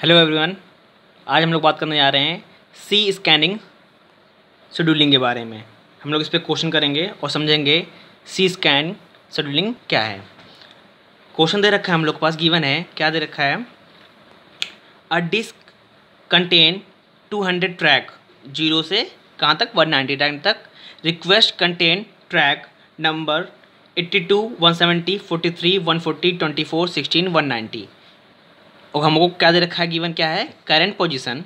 hello everyone आज हम लोग बात करने जा रहे हैं सी स्कैनिंग शेड्यूलिंग के बारे में हम लोग इस पर क्वेश्चन करेंगे और समझेंगे सी स्कैन शेड्यूलिंग क्या है क्वेश्चन दे रखा है हम लोग के पास गिवन है क्या दे रखा है a disk contain 200 track zero से कहाँ तक 190 टाइम तक request contain track number one forty twenty four sixteen one ninety और हमको क्या दे रखा है गिवन क्या है करंट पोजीशन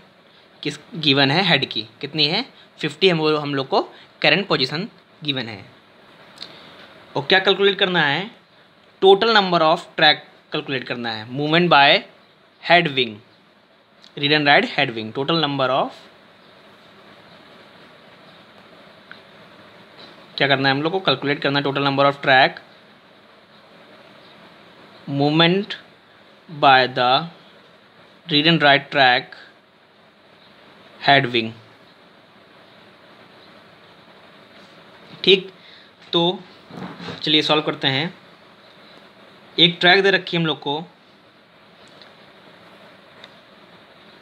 किस गिवन है हेड की कितनी है फिफ्टी हम हम लोग को करंट पोजीशन गिवन है और क्या कैलकुलेट करना है total number of track calculate करना है movement by head wing read and write head wing total number of क्या करना है हम लोग को कैलकुलेट करना है total number of track movement by the read and write track wing ठीक तो चलिए सॉल्व करते हैं एक ट्रैक दे रखी है हम लोग को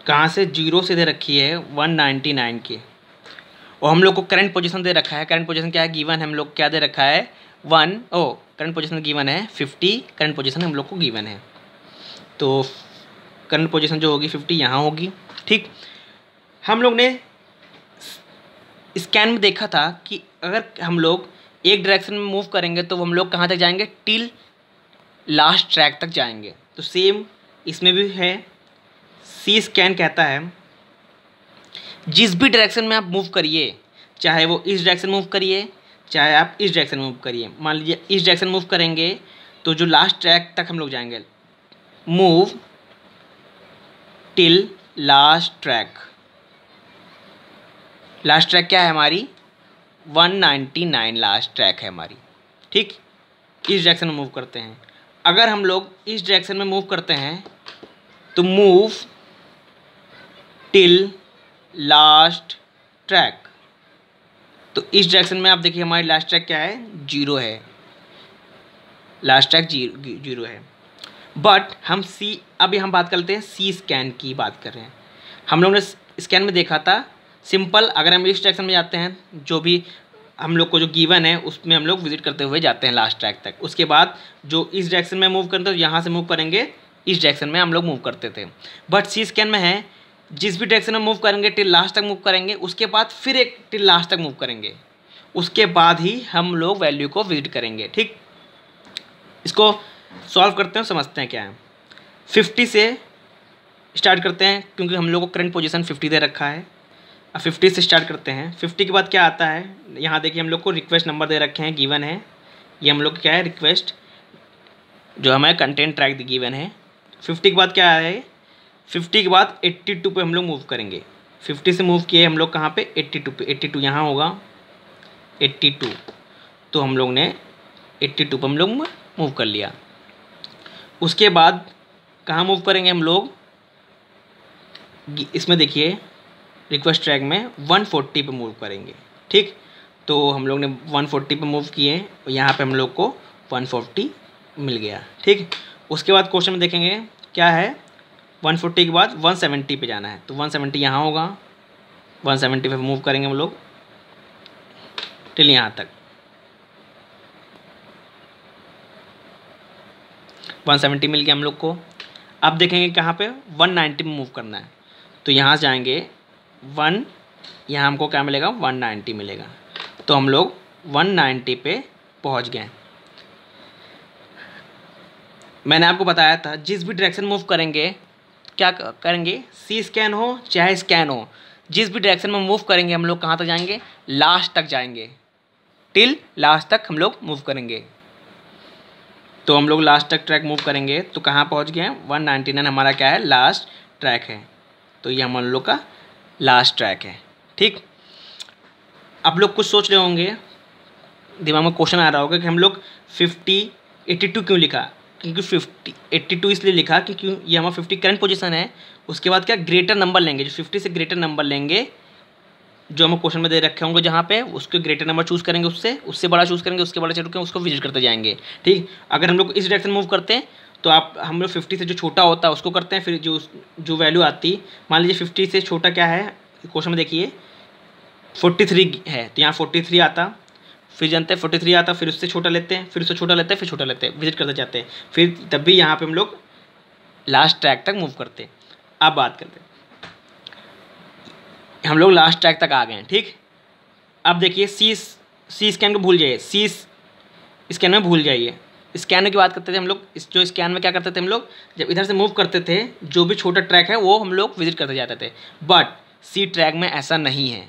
कहाँ से जीरो से दे रखी है वन नाइन्टी नाइन की और हम लोग को करंट पोजीशन दे रखा है करंट पोजीशन क्या है गिवन है हम लोग क्या दे रखा है one o current position given है फिफ्टी करंट पोजीशन हम लोग को गिवन है तो करंट पोजीशन जो होगी फिफ्टी यहाँ होगी ठीक हम लोग ने स्कैन में देखा था कि अगर हम लोग एक डायरेक्शन में मूव करेंगे तो हम लोग कहाँ तक जाएंगे टिल लास्ट ट्रैक तक जाएंगे तो सेम इसमें भी है सी स्कैन कहता है जिस भी डायरेक्शन में आप मूव करिए चाहे वो इस डायरेक्शन मूव करिए चाहे आप इस डायरेक्शन मूव करिए मान लीजिए इस डायरेक्शन मूव करेंगे तो जो लास्ट ट्रैक तक हम लोग जाएंगे move till last track last track क्या है हमारी 199 लास्ट ट्रैक है हमारी ठीक इस डायरेक्शन में मूव करते हैं अगर हम लोग इस डायरेक्शन में मूव करते हैं तो मूव टिल लास्ट ट्रैक तो इस डायरेक्शन में आप देखिए हमारी लास्ट ट्रैक क्या है जीरो है लास्ट ट्रैक जीरो है बट हम सी अभी हम बात करते हैं सी स्कैन की बात कर रहे हैं हम लोग ने स्कैन में देखा था सिंपल अगर हम इस डायरेक्शन में जाते हैं जो भी हम लोग को जो गिवन है उसमें हम लोग विजिट करते हुए जाते हैं लास्ट ट्रैक तक उसके बाद जो इस डायरेक्शन में मूव करते हैं तो यहाँ से मूव करेंगे इस डायरेक्शन में हम लोग मूव करते थे बट सी स्कैन में है जिस भी डायरेक्शन में मूव करेंगे टिल लास्ट तक मूव करेंगे उसके बाद फिर एक टिल लास्ट तक मूव करेंगे उसके बाद ही हम लोग वैल्यू को विजिट करेंगे ठीक इसको सॉल्व करते हैं समझते हैं क्या है फिफ्टी से स्टार्ट करते हैं क्योंकि हम लोग को करंट पोजीशन फिफ्टी दे रखा है अब फिफ्टी से स्टार्ट करते हैं फिफ्टी के बाद क्या आता है यहाँ देखिए हम लोग को रिक्वेस्ट नंबर दे रखे हैं गिवन है ये हम लोग क्या है रिक्वेस्ट जो हमारे कंटेंट ट्रैक गिवन है फिफ्टी के बाद क्या है फिफ्टी के बाद एट्टी टू पर हम लोग मूव करेंगे फिफ्टी से मूव किए हम लोग कहाँ पर एट्टी टू पे एट्टी टू यहाँ होगा एट्टी टू तो हम लोग ने एट्टी टू पर हम लोग मूव कर लिया उसके बाद कहाँ मूव करेंगे हम लोग इसमें देखिए रिक्वेस्ट ट्रैक में 140 पर मूव करेंगे ठीक तो हम लोग ने 140 पर मूव किए यहाँ पे हम लोग को 140 मिल गया ठीक उसके बाद क्वेश्चन में देखेंगे क्या है 140 के बाद 170 पे जाना है तो 170 सेवेंटी यहाँ होगा 170 पर मूव करेंगे हम लोग टिल यहाँ तक 170 मिल गया हम लोग को अब देखेंगे कहाँ पे 190 में मूव करना है तो यहाँ जाएंगे वन यहाँ हमको क्या मिलेगा 190 मिलेगा तो हम लोग 190 पे पहुँच गए मैंने आपको बताया था जिस भी डायरेक्शन मूव करेंगे क्या करेंगे सी स्कैन हो चाहे स्कैन हो जिस भी डायरेक्शन में मूव करेंगे हम लोग कहाँ तक जाएंगे लास्ट तक जाएंगे टिल लास्ट तक हम लोग मूव करेंगे तो हम लोग लास्ट तक ट्रैक मूव करेंगे तो कहाँ पहुँच गए वन नाइन्टी नाइन हमारा क्या है लास्ट ट्रैक है तो ये हम लोग का लास्ट ट्रैक है ठीक आप लोग कुछ सोच रहे होंगे दिमाग में क्वेश्चन आ रहा होगा कि हम लोग फिफ्टी एट्टी टू क्यों लिखा क्योंकि फिफ्टी एट्टी टू इसलिए लिखा क्योंकि ये हमारा फिफ्टी करंट पोजिशन है उसके बाद क्या ग्रेटर नंबर लेंगे जो फिफ्टी से ग्रेटर नंबर लेंगे जो हम क्वेश्चन में दे रखे होंगे जहाँ पे उसके ग्रेटर नंबर चूज करेंगे उससे उससे बड़ा चूज करेंगे उसके बड़ा चूज करेंगे उसको विजिट करते जाएंगे ठीक अगर हम लोग इस डायरेक्शन मूव करते हैं तो आप हम लोग फिफ्टी से जो छोटा होता है उसको करते हैं फिर जो जो वैल्यू आती मान लीजिए फिफ्टी से छोटा क्या है क्वेश्चन में देखिए फोर्टी थ्री है तो यहाँ फोर्टी थ्री आता फिर जानते हैं फोर्टी थ्री आता फिर उससे छोटा लेते हैं फिर उससे छोटा लेते हैं फिर छोटा लेते हैं विजिट करते जाते हैं फिर तब भी यहाँ पर हम लोग लास्ट ट्रैक तक मूव करते हैं आप बात करते हैं हम लोग लास्ट ट्रैक तक आ गए हैं ठीक अब देखिए सी सी स्कैन को भूल जाइए सी स्कैन में भूल जाइए स्कैन की बात करते थे हम लोग इस जो स्कैन में क्या करते थे हम लोग जब इधर से मूव करते थे जो भी छोटा ट्रैक है वो हम लोग विजिट करते जाते थे बट सी ट्रैक में ऐसा नहीं है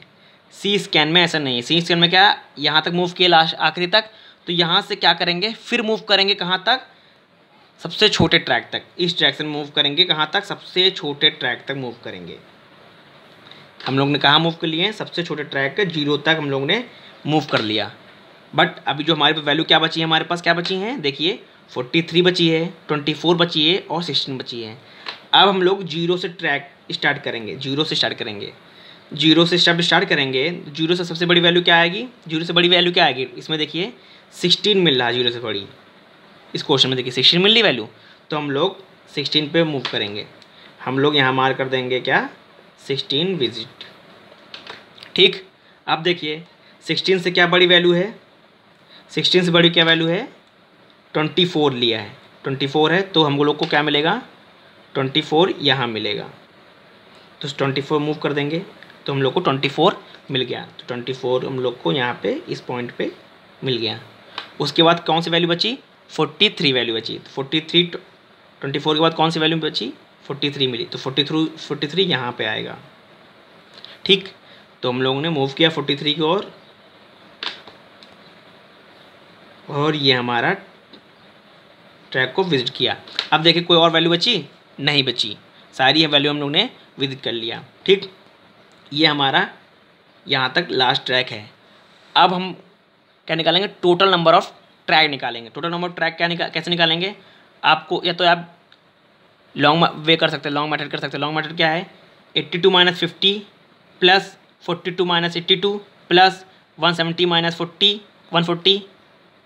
सी स्कैन में ऐसा नहीं है सी स्कैन में क्या यहाँ तक मूव किए लास्ट आखिरी तक तो यहाँ से क्या करेंगे फिर मूव करेंगे कहाँ तक सबसे छोटे ट्रैक तक इस ट्रैक से मूव करेंगे कहाँ तक सबसे छोटे ट्रैक तक मूव करेंगे हम लोग ने कहाँ मूव कर लिए हैं सबसे छोटे ट्रैक के जीरो तक हम लोग ने मूव कर लिया बट अभी जो हमारे वैल्यू क्या बची है हमारे पास क्या बची हैं देखिए फोर्टी थ्री बची है ट्वेंटी फोर बची है और सिक्सटीन बची है अब हम लोग जीरो से ट्रैक स्टार्ट करेंगे जीरो से स्टार्ट करेंगे जीरो से स्टेप स्टार्ट करेंगे जीरो से सबसे बड़ी वैल्यू क्या आएगी जीरो से बड़ी वैल्यू क्या आएगी इसमें देखिए सिक्सटीन मिल रहा है जीरो से बड़ी इस क्वेश्चन में देखिए सिक्सटीन मिल रही वैल्यू तो हम लोग सिक्सटीन पे मूव करेंगे हम लोग यहाँ मार कर देंगे क्या सिक्सटीन विजिट ठीक अब देखिए सिक्सटीन से क्या बड़ी वैल्यू है सिक्सटीन से बड़ी क्या वैल्यू है ट्वेंटी फोर लिया है ट्वेंटी फोर है तो हम लोग को क्या मिलेगा ट्वेंटी फोर यहाँ मिलेगा तो ट्वेंटी फोर मूव कर देंगे तो हम लोग को ट्वेंटी फोर मिल गया तो ट्वेंटी फोर हम लोग को यहाँ पे इस पॉइंट पे मिल गया उसके बाद कौन सी वैल्यू बची फोर्टी थ्री वैल्यू बची तो फोर्टी थ्री ट्वेंटी फोर के बाद कौन सी वैल्यू बची फोर्टी थ्री मिली तो फोर्टी थ्रू फोर्टी थ्री यहाँ पर आएगा ठीक तो हम लोगों ने मूव किया फोर्टी थ्री की ओर और, और ये हमारा ट्रैक को विजिट किया अब देखिए कोई और वैल्यू बची नहीं बची सारी वैल्यू हम लोग ने विजिट कर लिया ठीक ये हमारा यहाँ तक लास्ट ट्रैक है अब हम क्या निकालेंगे टोटल नंबर ऑफ ट्रैक निकालेंगे टोटल नंबर ऑफ ट्रैक क्या निका कैसे निकालेंगे आपको या तो आप लॉन्ग वे कर सकते हैं लॉन्ग मैटर कर सकते हैं लॉन्ग मैटर क्या है eighty two minus fifty plus forty two minus eighty two plus one seventy minus forty one forty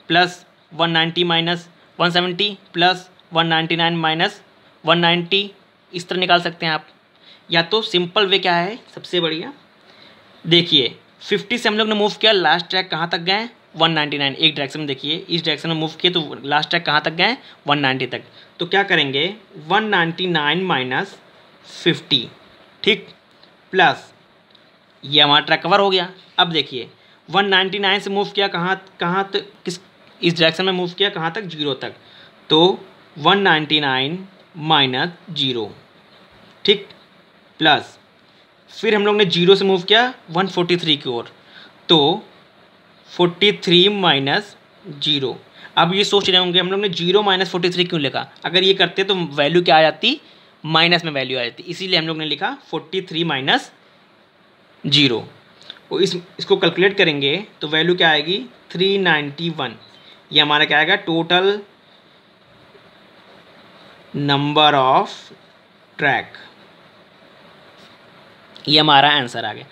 plus one ninety minus one seventy plus one ninety nine minus one ninety इस तरह निकाल सकते हैं आप या तो सिंपल वे क्या है सबसे बढ़िया देखिए फिफ्टी से हम लोग ने मूव किया लास्ट ट्रैक कहाँ तक गए नाइन एक डायरेक्शन में देखिए इस डायरेक्शन में मूव किए तो लास्ट ट्रैक कहाँ तक गए नाइन्टी तक तो क्या करेंगे one ninety nine minus fifty ठीक प्लस ये हमारा ट्रैक कवर हो गया अब देखिए 199 से मूव किया कहाँ कहाँ तक किस इस डायरेक्शन में मूव किया कहाँ तक जीरो तक तो 199 नाइन्टी नाइन माइनस जीरो ठीक प्लस फिर हम लोग ने जीरो से मूव किया 143 की ओर तो फोर्टी थ्री माइनस जीरो अब ये सोच रहे होंगे हम लोग ने जीरो माइनस फोर्टी थ्री क्यों लिखा अगर ये करते तो वैल्यू क्या आ जाती माइनस में वैल्यू आ जाती इसीलिए हम लोग ने लिखा फोर्टी थ्री माइनस जीरो और इस इसको कैलकुलेट करेंगे तो वैल्यू क्या आएगी थ्री नाइन्टी वन ये हमारा क्या आएगा टोटल नंबर ऑफ ट्रैक ये हमारा आंसर आ गया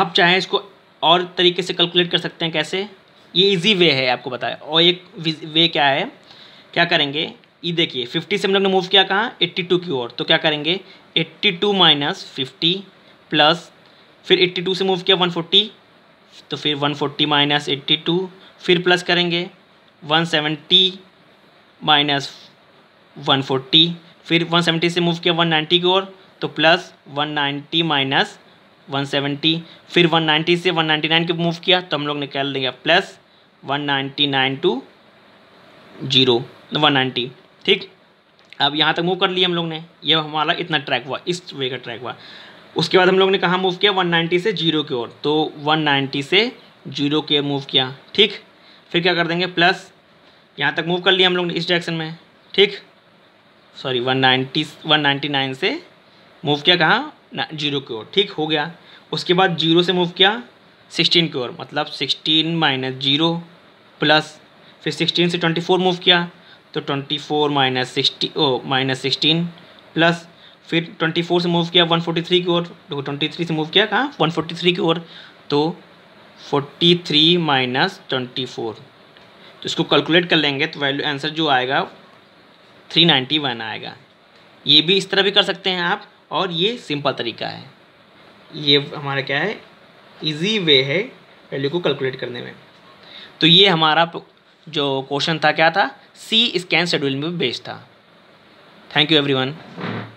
आप चाहें इसको और तरीके से कैलकुलेट कर सकते हैं कैसे ये इजी वे है आपको बताया और एक वे क्या है क्या करेंगे ये देखिए 50 से हम लोग ने मूव किया कहाँ 82 की ओर तो क्या करेंगे 82 टू माइनस फिफ्टी प्लस फिर 82 से मूव किया 140 तो फिर 140 फोर्टी माइनस एट्टी फिर प्लस करेंगे 170 सेवेंटी माइनस वन फिर 170 से मूव किया 190 की ओर तो प्लस 190 नाइन्टी माइनस 170 फिर 190 से 199 के मूव किया तो हम लोग निकाल देंगे प्लस 199 टू जीरो तो वन ठीक अब यहाँ तक मूव कर लिया हम लोग ने ये हमारा इतना ट्रैक हुआ इस वे का ट्रैक हुआ उसके बाद हम लोग ने कहाँ मूव किया 190 से जीरो की ओर तो 190 से जीरो के मूव किया ठीक फिर क्या कर देंगे प्लस यहाँ तक मूव कर लिया हम लोग ने इस डायरेक्शन में ठीक सॉरी 190 199 से मूव किया कहाँ जीरो की ओर ठीक हो गया उसके बाद जीरो से मूव किया सिक्सटीन की ओर मतलब सिक्सटीन माइनस जीरो प्लस फिर सिक्सटीन से ट्वेंटी फोर मूव किया तो twenty four minus sixty o minus sixteen plus फिर ट्वेंटी फोर से मूव किया वन फोर्टी थ्री की ओर देखो ट्वेंटी थ्री से मूव किया कहाँ वन फोर्टी थ्री की ओर तो forty three minus twenty four तो इसको कैलकुलेट कर लेंगे तो वैल्यू आंसर जो आएगा थ्री नाइन्टी वन आएगा ये भी इस तरह भी कर सकते हैं आप और ये सिंपल तरीका है ये हमारा क्या है इजी वे है वैल्यू को कैलकुलेट करने में तो ये हमारा जो क्वेश्चन था क्या था सी स्कैन शेड्यूल में बेस्ड था थैंक यू एवरीवन